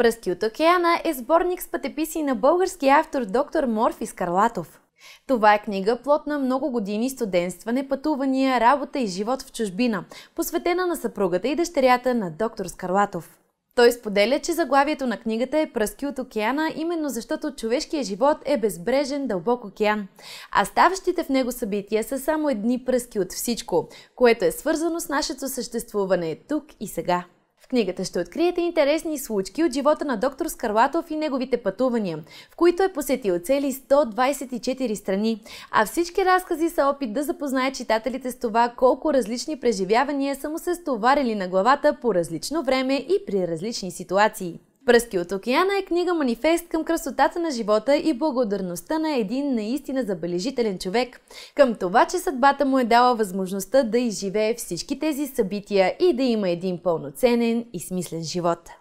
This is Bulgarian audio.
Пръсти от океана е сборник с пътеписи на българския автор доктор Морфи Скарлатов. Това е книга плод на много години студентстване, пътувания, работа и живот в чужбина, посветена на съпругата и дъщерята на доктор Скарлатов. Той споделя, че заглавието на книгата е Пръски от океана, именно защото човешкият живот е безбрежен дълбок океан. А ставащите в него събития са само едни пръски от всичко, което е свързано с нашето съществуване тук и сега. В книгата ще откриете интересни случки от живота на доктор Скарлатов и неговите пътувания, в които е посетил цели 124 страни, а всички разкази са опит да запознае читателите с това колко различни преживявания са му се стоварили на главата по различно време и при различни ситуации. Пръски от океана е книга манифест към красотата на живота и благодарността на един наистина забележителен човек. Към това, че съдбата му е дала възможността да изживее всички тези събития и да има един пълноценен и смислен живот.